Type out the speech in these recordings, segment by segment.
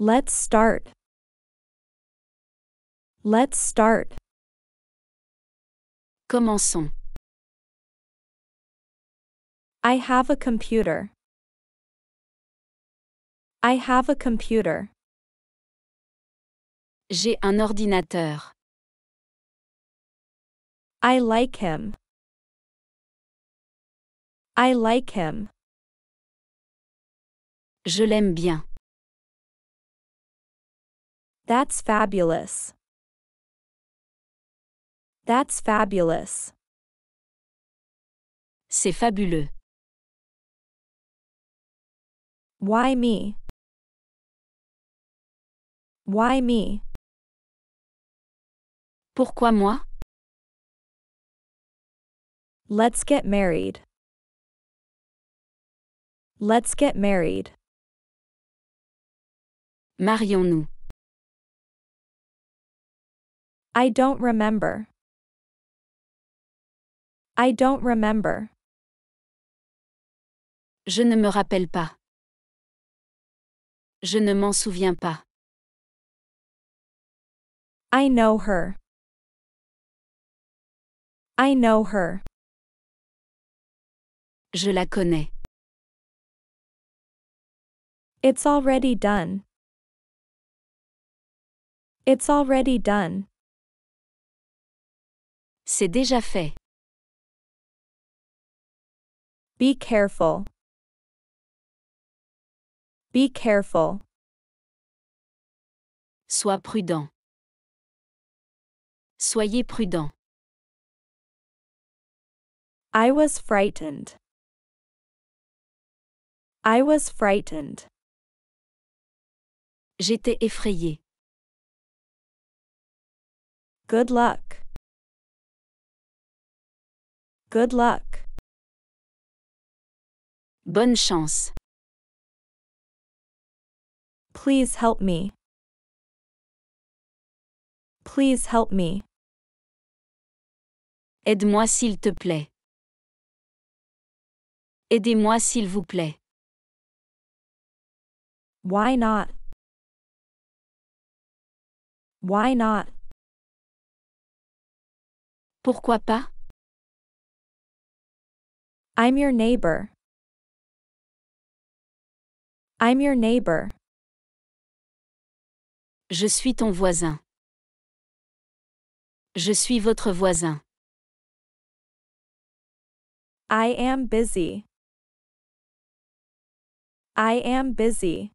Let's start. Let's start. Commençons. I have a computer. I have a computer. J'ai un ordinateur. I like him. I like him. Je l'aime bien. That's fabulous. That's fabulous. C'est fabuleux. Why me? Why me? Pourquoi moi? Let's get married. Let's get married. Marions-nous. I don't remember. I don't remember. Je ne me rappelle pas. Je ne m'en souviens pas. I know her. I know her. Je la connais. It's already done. It's already done. C'est déjà fait. Be careful. Be careful. Sois prudent. Soyez prudent. I was frightened. I was frightened. J'étais effrayé. Good luck luck. Bonne chance. Please help me. Please help me. Aide-moi s'il te plaît. Aidez-moi s'il vous plaît. Why not? Why not? Pourquoi pas? I'm your neighbor. I'm your neighbor. Je suis ton voisin. Je suis votre voisin. I am busy. I am busy.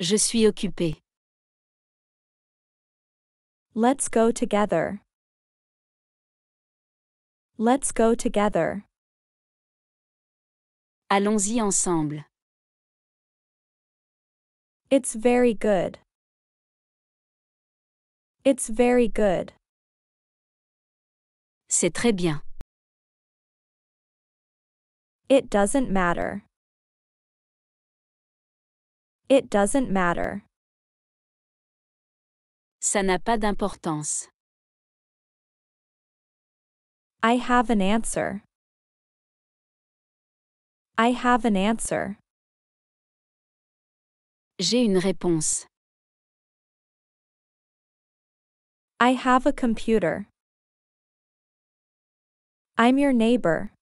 Je suis occupé. Let's go together. Let's go together. Allons-y ensemble. It's very good. It's very good. C'est très bien. It doesn't matter. It doesn't matter. Ça n'a pas d'importance. I have an answer. I have an answer. J'ai une réponse. I have a computer. I'm your neighbor.